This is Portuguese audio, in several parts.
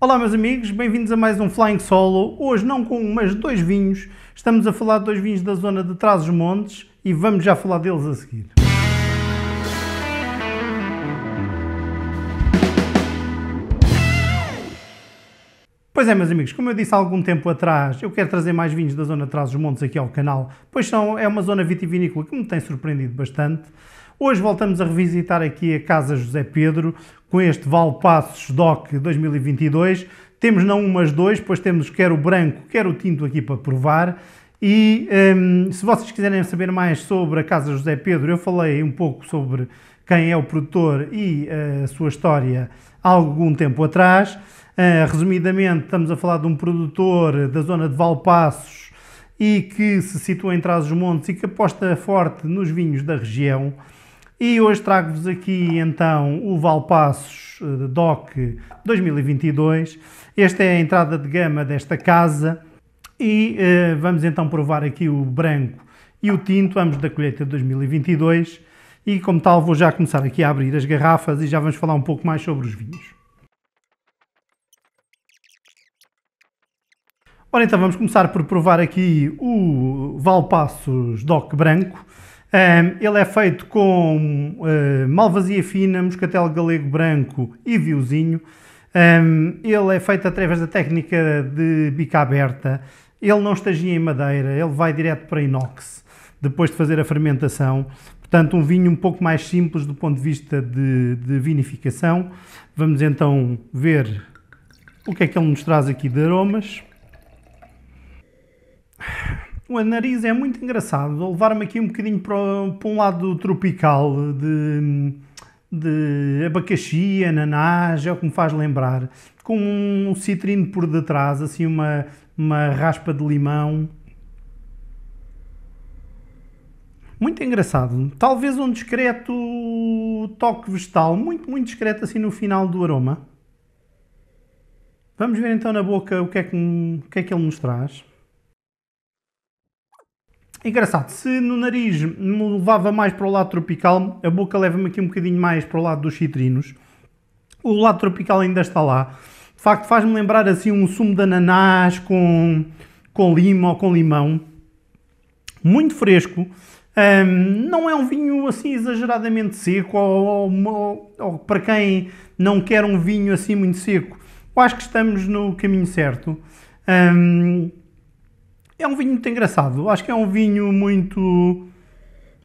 Olá meus amigos, bem-vindos a mais um Flying Solo. Hoje não com um, mas dois vinhos. Estamos a falar de dois vinhos da zona de Trás-os-Montes e vamos já falar deles a seguir. Pois é, meus amigos, como eu disse há algum tempo atrás, eu quero trazer mais vinhos da zona de Trás-os-Montes aqui ao canal, pois são, é uma zona vitivinícola que me tem surpreendido bastante. Hoje voltamos a revisitar aqui a Casa José Pedro com este Valpassos DOC 2022. Temos não umas dois, pois temos quer o branco, quer o tinto aqui para provar. E hum, se vocês quiserem saber mais sobre a Casa José Pedro, eu falei um pouco sobre quem é o produtor e eh, a sua história há algum tempo atrás. Uh, resumidamente, estamos a falar de um produtor da zona de Valpassos e que se situa em Trás-os-Montes e que aposta forte nos vinhos da região. E hoje trago-vos aqui então o Valpassos eh, DOC 2022. Esta é a entrada de gama desta casa e eh, vamos então provar aqui o branco e o tinto, ambos da colheita de 2022. E como tal vou já começar aqui a abrir as garrafas e já vamos falar um pouco mais sobre os vinhos. Ora então vamos começar por provar aqui o Valpassos DOC branco. Um, ele é feito com uh, eh, malvasia fina, moscatel galego branco e viozinho. Um, ele é feito através da técnica de bica aberta. Ele não estagia em madeira, ele vai direto para inox, depois de fazer a fermentação. Portanto, um vinho um pouco mais simples do ponto de vista de, de vinificação. Vamos então ver o que é que ele nos traz aqui de aromas. O nariz é muito engraçado. Vou Levar-me aqui um bocadinho para, para um lado tropical de, de abacaxi, ananás, é o que me faz lembrar. Com um citrino por detrás, assim uma, uma raspa de limão. Muito engraçado. Talvez um discreto toque vegetal, muito, muito discreto assim no final do aroma. Vamos ver então na boca o que é que, o que, é que ele nos traz. Engraçado, se no nariz me levava mais para o lado tropical, a boca leva-me aqui um bocadinho mais para o lado dos citrinos. O lado tropical ainda está lá. De facto, faz-me lembrar assim um sumo de ananás com, com lima ou com limão. Muito fresco. Um, não é um vinho assim exageradamente seco ou, ou, ou, para quem não quer um vinho assim muito seco. Eu acho que estamos no caminho certo. Um, é um vinho muito engraçado. Acho que é um vinho muito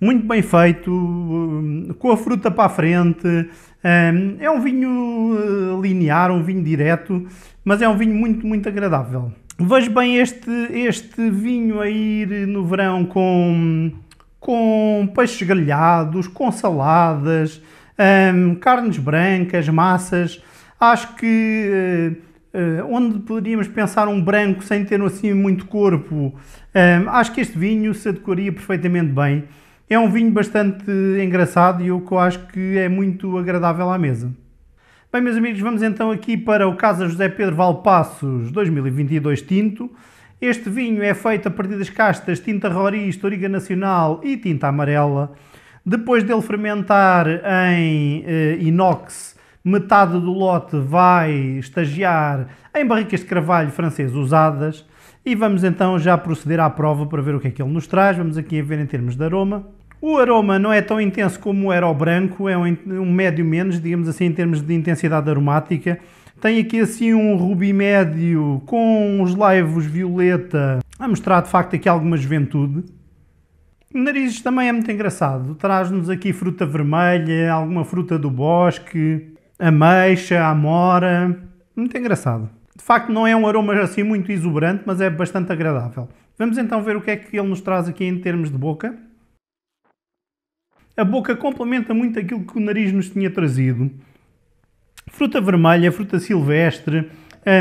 muito bem feito, hum, com a fruta para a frente. Hum, é um vinho eh, linear, um vinho direto, mas é um vinho muito, muito agradável. Vejo bem este, este vinho a ir no verão com, com peixes grelhados, com saladas, hum, carnes brancas, massas. Acho que eh, eh, onde poderíamos pensar um branco sem ter assim muito corpo. Ehm, acho que este vinho se adequaria perfeitamente bem. É um vinho bastante engraçado e que eu acho que é muito agradável à mesa. Bem, meus amigos, vamos então aqui para o Casa José Pedro Valpassos 2022 tinto. Este vinho é feito a partir das castas tinta Rory, Historiga Nacional e tinta amarela. Depois dele fermentar em eh, inox, metade do lote vai estagiar em barricas de carvalho francês usadas. E vamos então já proceder à prova para ver o que é que ele nos traz. Vamos aqui ver em termos de aroma. O aroma não é tão intenso como era o branco, é um, médio menos, digamos assim, em termos de intensidade aromática. Tem aqui assim um rubi médio com uns laivos violeta, a mostrar de facto aqui alguma juventude. Narizes também é muito engraçado, traz-nos aqui fruta vermelha, alguma fruta do bosque, ameixa, amora. Muito engraçado. De facto, não é um aroma assim muito exuberante, mas é bastante agradável. Vamos então ver o que é que ele nos traz aqui em termos de boca. A boca complementa muito aquilo que o nariz nos tinha trazido. Fruta vermelha, fruta silvestre,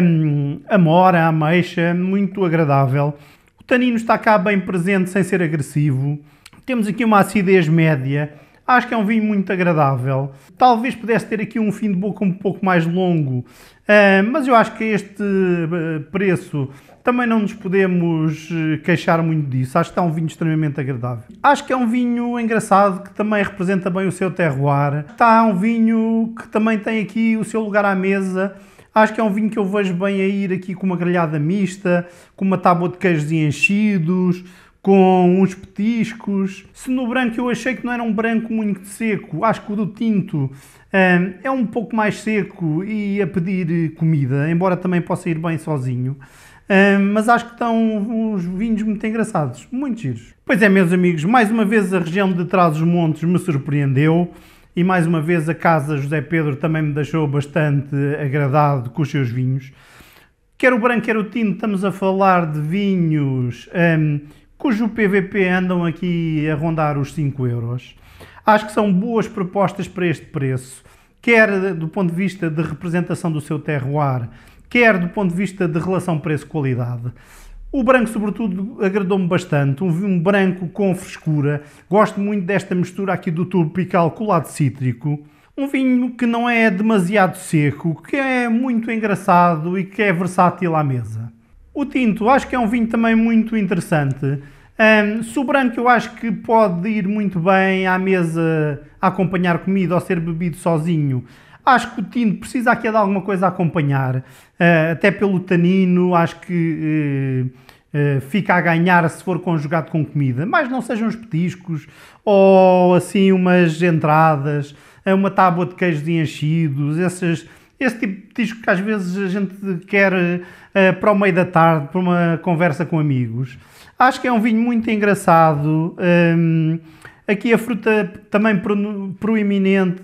hum, amora, ameixa, muito agradável. O tanino está cá bem presente sem ser agressivo. Temos aqui uma acidez média Acho que é um vinho muito agradável. Talvez pudesse ter aqui um fim de boca um pouco mais longo, ah, mas eu acho que este eh, preço também não nos podemos eh, queixar muito disso. Acho que está é um vinho extremamente agradável. Acho que é um vinho engraçado que também representa bem o seu terroir. Está um vinho que também tem aqui o seu lugar à mesa. Acho que é um vinho que eu vejo bem a ir aqui com uma grelhada mista, com uma tábua de queijos enchidos, com uns petiscos. Se no branco eu achei que não era um branco muito seco, acho que o do tinto hum, é um pouco mais seco e a pedir comida, embora também possa ir bem sozinho. Hum, mas acho que estão uns vinhos muito engraçados, muito giros. Pois é, meus amigos, mais uma vez a região de Trás-os-Montes me surpreendeu. E mais uma vez a casa José Pedro também me deixou bastante agradado com os seus vinhos. Quer o branco, quer o tinto, estamos a falar de vinhos hum, cujo PVP andam aqui a rondar os 5 euros. Acho que são boas propostas para este preço, quer do ponto de vista de representação do seu terroir, quer do ponto de vista de relação preço-qualidade. O branco, sobretudo, agradou-me bastante. Um, um, branco com frescura. Gosto muito desta mistura aqui do tropical com o lado cítrico. Um vinho que não é demasiado seco, que é muito engraçado e que é versátil à mesa. O tinto, acho que é um vinho também muito interessante. Um, se o branco, eu acho que pode ir muito bem à mesa a acompanhar comida ou ser bebido sozinho. Acho que o tinto precisa aqui de alguma coisa a acompanhar, uh, até pelo tanino, acho que uh, uh, fica a ganhar se for conjugado com comida. Mas não sejam os petiscos ou assim umas entradas, eh, uma tábua de queijos enchidos, essas esse tipo de disco que às vezes a gente quer uh, para o meio da tarde, para uma conversa com amigos. Acho que é um vinho muito engraçado. Um, aqui a fruta também pro, proeminente,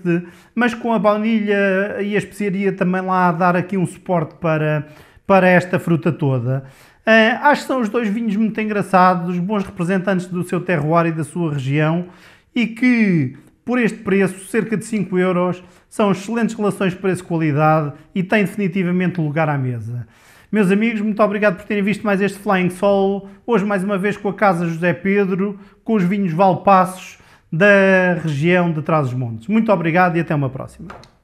mas com a baunilha e a especiaria também lá a dar aqui um suporte para, para esta fruta toda. Uh, acho que são os dois vinhos muito engraçados, bons representantes do seu terroir e da sua região e que por este preço, cerca de 5 euros, são excelentes relações preço-qualidade e têm definitivamente lugar à mesa. Meus amigos, muito obrigado por terem visto mais este Flying Solo. Hoje, mais uma vez, com a Casa José Pedro, com os vinhos Valpassos da região de Trás-os-Montes. Muito obrigado e até uma próxima.